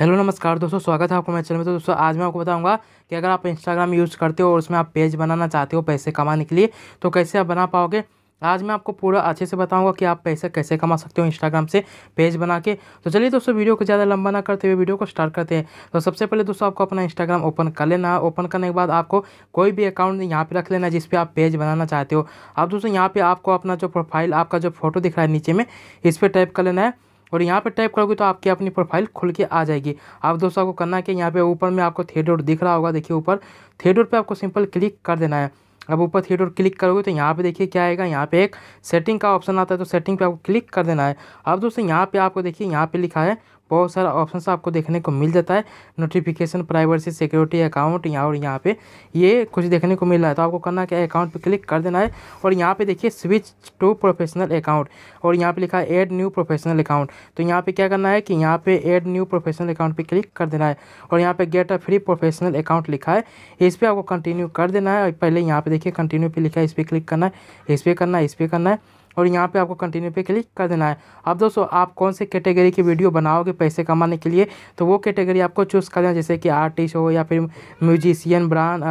hello नमस्कार दोस्तों स्वागत है आपको मेरे चैनल में तो दोस्तों आज मैं आपको बताऊंगा कि अगर आप इंस्टाग्राम यूज़ करते हो और उसमें आप पेज बनाना चाहते हो पैसे कमाने के लिए तो कैसे आप बना पाओगे आज मैं आपको पूरा अच्छे से बताऊंगा कि आप पैसे कैसे कमा सकते हो इंस्टाग्राम से पेज बना के तो चलिए दोस्तों वीडियो को ज़्यादा लंबा ना करते हुए वीडियो को स्टार्ट करते हैं तो सबसे पहले दोस्तों आपको अपना इंस्टाग्राम ओपन कर लेना है ओपन करने के बाद आपको कोई भी अकाउंट यहाँ पे रख लेना जिस जिसपे आप पेज बनाना चाहते हो अब दोस्तों यहाँ पर आपको अपना जो प्रोफाइल आपका जो फोटो दिख रहा है नीचे में इस पर टाइप कर लेना है और यहाँ पर टाइप करोगे तो आपकी अपनी प्रोफाइल खुल के आ जाएगी आप दोस्तों आपको करना है कि यहाँ पे ऊपर में आपको थिएटर दिख रहा होगा देखिए ऊपर थिएटर पे आपको सिंपल क्लिक कर देना है अब ऊपर थिएटर क्लिक करोगे तो यहाँ पे देखिए क्या आएगा यहाँ पे एक सेटिंग का ऑप्शन आता है तो सेटिंग पे आपको क्लिक कर देना है अब दोस्तों यहाँ पे आपको देखिए यहाँ पे लिखा है बहुत सारा ऑप्शन आपको देखने को मिल जाता है नोटिफिकेशन प्राइवेसी सिक्योरिटी अकाउंट यहाँ और यहाँ पे ये कुछ देखने को मिल रहा है तो आपको करना क्या अकाउंट पे क्लिक कर देना है और यहाँ पे देखिए स्विच टू प्रोफेशनल अकाउंट और यहाँ पे लिखा है एड न्यू प्रोफेशनल अकाउंट तो यहाँ पे क्या करना है कि यहाँ पे एड न्यू प्रोफेशनल अकाउंट पर क्लिक कर देना है और यहाँ पर get a free professional account लिखा है इस पर आपको कंटिन्यू कर देना है और पहले यहाँ पर देखिए कंटिन्यू पर लिखा है इस पर क्लिक करना है इस पर करना है इस पर करना है और यहाँ पे आपको कंटिन्यू पे क्लिक कर देना है अब दोस्तों आप कौन से कैटेगरी की वीडियो बनाओगे पैसे कमाने के लिए तो वो कैटेगरी आपको चूज़ कर देना जैसे कि आर्टिस्ट हो या फिर म्यूजिशियन ब्रांड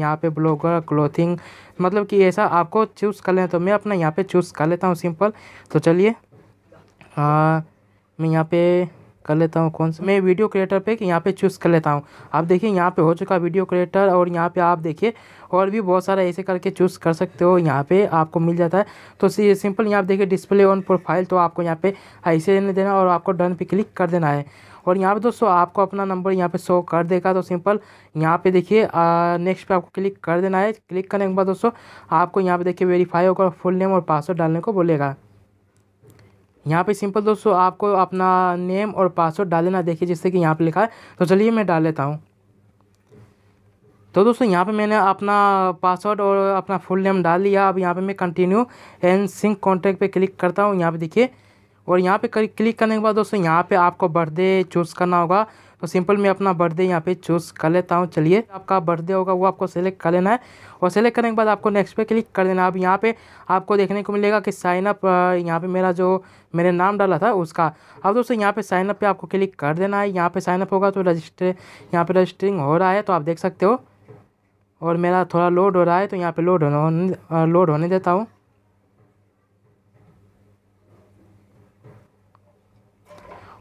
यहाँ पे ब्लॉगर क्लोथिंग मतलब कि ऐसा आपको चूज़ कर लेना तो मैं अपना यहाँ पर चूज़ कर लेता हूँ सिंपल तो चलिए मैं यहाँ पर कर लेता हूँ कौन सा मैं वीडियो क्रिएटर पे यहाँ पे चूज़ कर लेता हूँ आप देखिए यहाँ पे हो चुका वीडियो क्रिएटर और यहाँ पे आप देखिए और भी बहुत सारा ऐसे करके चूज़ कर सकते हो यहाँ पे आपको मिल जाता है तो सिंपल यहाँ पर देखिए डिस्प्ले ऑन प्रोफाइल तो आपको यहाँ पे ऐसे देने देना और आपको डन पे क्लिक कर देना है और यहाँ पे दोस्तों आपको अपना नंबर यहाँ पे शो कर देगा तो सिंपल यहाँ पे देखिए नेक्स्ट पे आपको क्लिक कर देना है क्लिक करने के बाद दोस्तों आपको यहाँ पे देखिए वेरीफाई होगा फुल नेम और पासवर्ड डालने को बोलेगा यहाँ पे सिंपल दोस्तों आपको अपना नेम और पासवर्ड डाल देना देखिए जिससे कि यहाँ पे लिखा है तो चलिए मैं डाल लेता हूँ तो दोस्तों यहाँ पे मैंने अपना पासवर्ड और अपना फुल नेम डाल लिया अब यहाँ पे मैं कंटिन्यू एंड सिंक कॉन्टैक्ट पे क्लिक करता हूँ यहाँ पे देखिए और यहाँ पे क्लिक करने के बाद दोस्तों यहाँ पे आपको बर्थडे चूज़ करना होगा तो सिंपल मैं अपना बर्थडे यहाँ पे चूज़ कर लेता हूँ चलिए आपका बर्थडे होगा वो आपको सेलेक्ट कर लेना है और सेलेक्ट करने के बाद आपको नेक्स्ट पे क्लिक कर देना अब यहाँ पे आपको देखने को मिलेगा कि साइन अप यहाँ पे मेरा जो मेरे नाम डाला था उसका अब दोस्तों यहाँ पे साइन अप पे आपको क्लिक कर देना है यहाँ पे साइन अप होगा तो रजिस्टर यहाँ पे रजिस्टरिंग हो रहा है तो आप देख सकते हो और मेरा थोड़ा लोड हो रहा है तो यहाँ पर लोड होने लोड होने देता हूँ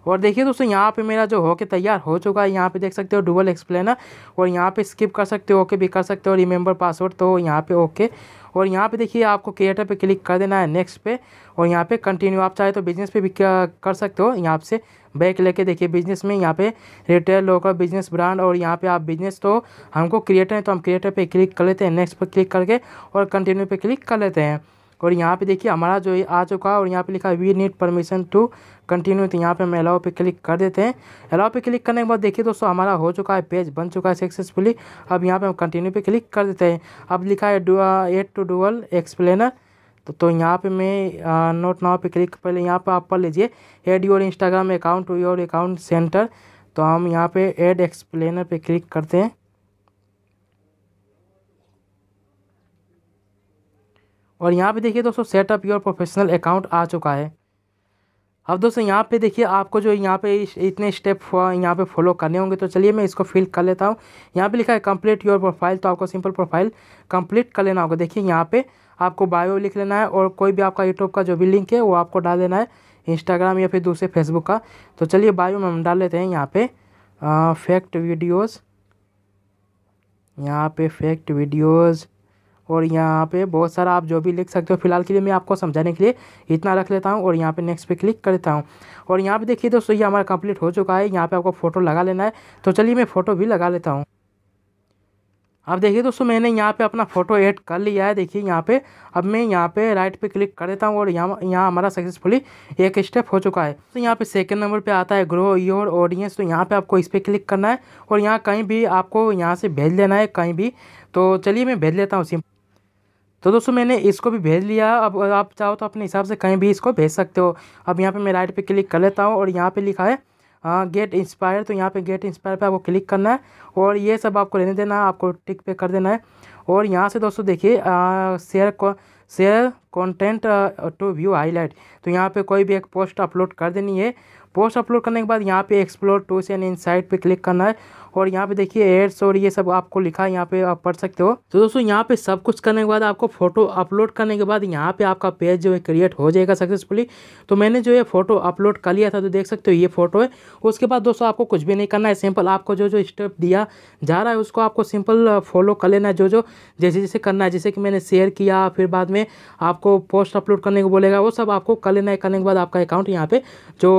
और देखिए दोस्तों यहाँ पे मेरा जो होके तैयार हो चुका है यहाँ पे देख सकते हो डुबल एक्सप्लेनर और यहाँ पे स्किप कर सकते हो ओके भी कर सकते हो रिमेंबर पासवर्ड तो यहाँ पे ओके और यहाँ पे देखिए आपको क्रिएटर पे क्लिक कर देना है नेक्स्ट पे और यहाँ पे कंटिन्यू आप चाहे तो बिजनेस पे भी कर सकते हो यहाँ से बैक लेके देखिए बिजनेस में यहाँ पे रिटेल लोकल बिजनेस ब्रांड और यहाँ पे आप बिजनेस तो हमको क्रिएटर है तो हम क्रिएटर पे क्लिक कर लेते हैं नेक्स्ट पर क्लिक करके और कंटिन्यू पे क्लिक कर लेते हैं और यहाँ पे देखिए हमारा जो ये आ चुका है और यहाँ पे लिखा है we need permission to continue तो यहाँ पे हम अलाव पे क्लिक कर देते हैं अलाव पे क्लिक करने के बाद देखिए दोस्तों हमारा हो चुका है पेज बन चुका है सक्सेसफुली अब यहाँ पे हम कंटिन्यू पे क्लिक कर देते हैं अब लिखा है एड टू डुअल एक्सप्लेनर तो तो यहाँ पे मैं नोट नाव पे क्लिक पहले यहाँ पर आप पढ़ लीजिए add your Instagram account to your account centre तो हम यहाँ पर एड एक्सप्लेनर पर क्लिक करते हैं और यहाँ पे देखिए दोस्तों सेटअप योर प्रोफेशनल अकाउंट आ चुका है अब दोस्तों यहाँ पे देखिए आपको जो यहाँ पे इतने स्टेप यहाँ पे फॉलो करने होंगे तो चलिए मैं इसको फिल कर लेता हूँ यहाँ पे लिखा है कंप्लीट योर प्रोफाइल तो आपको सिंपल प्रोफाइल कंप्लीट कर लेना होगा देखिए यहाँ पे आपको बायो लिख लेना है और कोई भी आपका यूट्यूब का जो भी लिंक है वो आपको डाल देना है इंस्टाग्राम या फिर दूसरे फेसबुक का तो चलिए बायो में हम डाल लेते हैं यहाँ पर फैक्ट वीडियोज़ यहाँ पे फैक्ट वीडियोज़ और यहाँ पे बहुत सारा आप जो भी लिख सकते हो फिलहाल के लिए मैं आपको समझाने के लिए इतना रख लेता हूँ और यहाँ पे नेक्स्ट पे क्लिक करता हूँ और यहाँ पे देखिए दोस्तों ये हमारा कंप्लीट हो चुका है यहाँ पे आपको फ़ोटो लगा लेना है तो चलिए मैं फ़ोटो भी लगा लेता हूँ अब देखिए दोस्तों मैंने यहाँ पे अपना फ़ोटो ऐड कर लिया है देखिए यहाँ पे अब मैं यहाँ पे राइट पे क्लिक कर देता हूँ और यहाँ यहाँ हमारा सक्सेसफुली एक स्टेप हो चुका है तो यहाँ पे सेकंड नंबर पे आता है ग्रो योर ऑडियंस तो यहाँ पे आपको इस पर क्लिक करना है और यहाँ कहीं भी आपको यहाँ से भेज लेना है कहीं भी तो चलिए मैं भेज लेता हूँ सिम तो दोस्तों मैंने इसको भी भेज लिया अब आप चाहो तो अपने हिसाब से कहीं भी इसको भेज सकते हो अब यहाँ पे मैं राइट पे क्लिक कर लेता हूँ और यहाँ पे लिखा है आ, गेट इंस्पायर तो यहाँ पे गेट इंस्पायर पे आपको क्लिक करना है और ये सब आपको रहने देना है आपको टिक पे कर देना है और यहाँ से दोस्तों देखिए शेयर हाँ, को share content to view highlight तो यहाँ पे कोई भी एक पोस्ट अपलोड कर देनी है पोस्ट अपलोड करने के बाद यहाँ पे एक्सप्लोर से एंड इनसाइट पे क्लिक करना है और यहाँ पे देखिए एड्स और ये सब आपको लिखा है यहाँ पे आप पढ़ सकते हो तो दोस्तों यहाँ पे सब कुछ करने के बाद आपको फोटो अपलोड करने के बाद यहाँ पे आपका पेज जो है क्रिएट हो जाएगा सक्सेसफुली तो मैंने जो है फोटो अपलोड कर लिया था तो देख सकते हो ये फोटो है उसके बाद दोस्तों आपको कुछ भी नहीं करना है सिंपल आपको जो जो स्टेप दिया जा रहा है उसको आपको सिंपल फॉलो uh, कर लेना है जो जो जैसे जैसे करना है जैसे कि मैंने शेयर किया फिर बाद में आपको पोस्ट अपलोड करने को बोलेगा वो सब आपको कर लेना है करने के बाद आपका अकाउंट यहाँ पे जो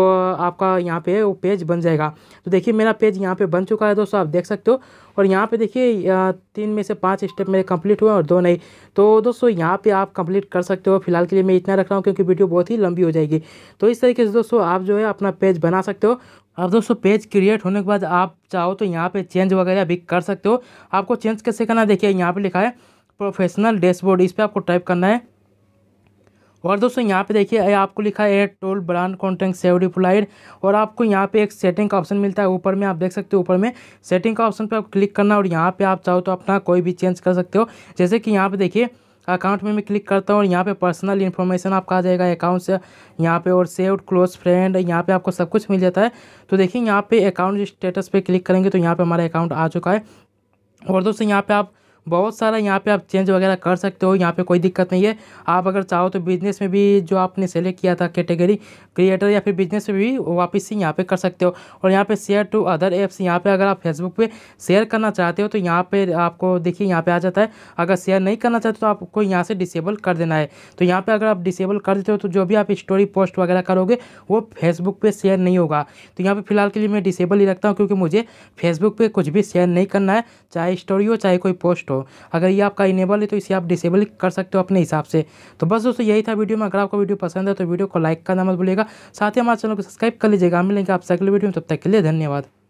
आपका यहाँ पे वो पेज बन जाएगा तो देखिए मेरा पेज यहाँ पे बन चुका है दोस्तों आप देख सकते हो और यहाँ पे देखिए तीन में से पांच स्टेप मेरे कंप्लीट हुए और दो नहीं तो दोस्तों यहाँ पे आप कंप्लीट कर सकते हो फिलहाल के लिए मैं इतना रख रहा हूँ क्योंकि वीडियो बहुत ही लंबी हो जाएगी तो इस तरीके से दोस्तों आप जो है अपना पेज बना सकते हो और दोस्तों पेज क्रिएट होने के बाद आप चाहो तो यहाँ पे चेंज वगैरह भी कर सकते हो आपको चेंज कैसे करना देखिए यहाँ पे लिखा है प्रोफेशनल डैशबोर्ड इस पर आपको टाइप करना है और दोस्तों यहाँ पे देखिए आपको लिखा है toll brand content save replied और आपको यहाँ पे एक सेटिंग का ऑप्शन मिलता है ऊपर में आप देख सकते हो ऊपर में सेटिंग का ऑप्शन पे आप क्लिक करना और यहाँ पे आप चाहो तो अपना कोई भी चेंज कर सकते हो जैसे कि यहाँ पे देखिए अकाउंट में मैं क्लिक करता हूँ और यहाँ पे पर्सनल इन्फॉर्मेशन आपका आ जाएगा अकाउंट से यहाँ पे और सेव क्लोज फ्रेंड यहाँ पे आपको सब कुछ मिल जाता है तो देखिए यहाँ पे अकाउंट स्टेटस पे क्लिक करेंगे तो यहाँ पे हमारा अकाउंट आ चुका है और दोस्तों यहाँ पे आप बहुत सारा यहाँ पे आप चेंज वगैरह कर सकते हो यहाँ पे कोई दिक्कत नहीं है आप अगर चाहो तो बिजनेस में भी जो आपने सेलेक्ट किया था कैटेगरी क्रिएटर या फिर बिजनेस में भी वापस से यहाँ पे कर सकते हो और यहाँ पे शेयर टू अदर ऐप्स यहाँ पे अगर आप फेसबुक पे शेयर करना चाहते हो तो यहाँ पे आपको देखिए यहाँ पे आ जाता है अगर शेयर नहीं करना चाहते तो आपको यहाँ से डिसेबल कर देना है तो यहाँ पर अगर आप डिसेबल कर देते हो तो जो भी आप स्टोरी पोस्ट वगैरह करोगे वो फेसबुक पर शेयर नहीं होगा तो यहाँ पर फिलहाल के लिए मैं डिसेबल ही रखता हूँ क्योंकि मुझे फेसबुक पर कुछ भी शेयर नहीं करना है चाहे स्टोरी हो चाहे कोई पोस्ट हो हो अगर ये आपका इनेबल है तो इसे आप डिसेबल कर सकते हो अपने हिसाब से तो बस दोस्तों यही था वीडियो में अगर आपको वीडियो पसंद है तो वीडियो को लाइक करना मत भूलिएगा साथ ही हमारे चैनल को सब्सक्राइब कर लीजिएगा मिलेंगे आपसे अगले वीडियो में तब तक के लिए धन्यवाद